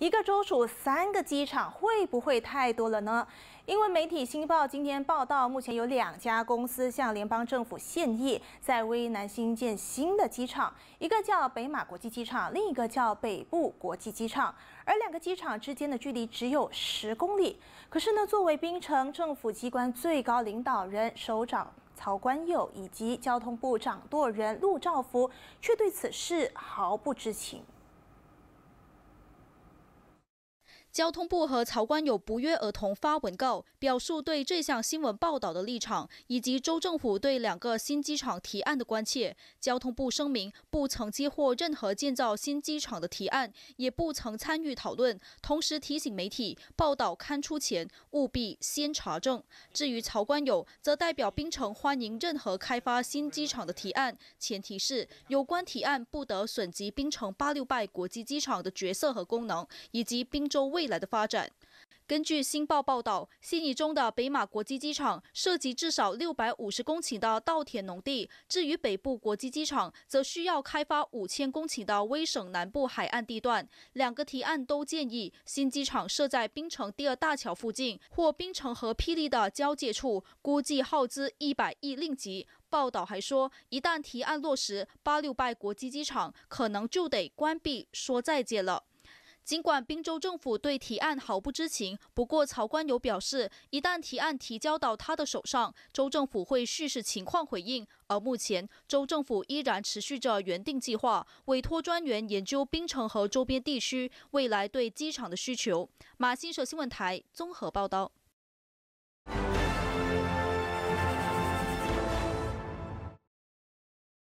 一个州属三个机场会不会太多了呢？因为媒体新报今天报道，目前有两家公司向联邦政府建议在威南新建新的机场，一个叫北马国际机场，另一个叫北部国际机场。而两个机场之间的距离只有十公里。可是呢，作为槟城政府机关最高领导人、首长曹观佑以及交通部长舵人陆兆福，却对此事毫不知情。交通部和曹官友不约而同发文告，表述对这项新闻报道的立场，以及州政府对两个新机场提案的关切。交通部声明，不曾接获任何建造新机场的提案，也不曾参与讨论。同时提醒媒体，报道刊出前务必先查证。至于曹官友，则代表槟城欢迎任何开发新机场的提案，前提是有关提案不得损及槟城八六八国际机场的角色和功能，以及滨州未。未来的发展。根据《新报》报道，新议中的北马国际机场涉及至少六百五十公顷的稻田农地；至于北部国际机场，则需要开发五千公顷的威省南部海岸地段。两个提案都建议新机场设在槟城第二大桥附近或槟城和霹雳的交界处，估计耗资一百亿令吉。报道还说，一旦提案落实，八六拜国际机场可能就得关闭，说再见了。尽管滨州政府对提案毫不知情，不过曹官友表示，一旦提案提交到他的手上，州政府会势情况回应。而目前，州政府依然持续着原定计划，委托专员研究宾城和周边地区未来对机场的需求。马新社新闻台综合报道。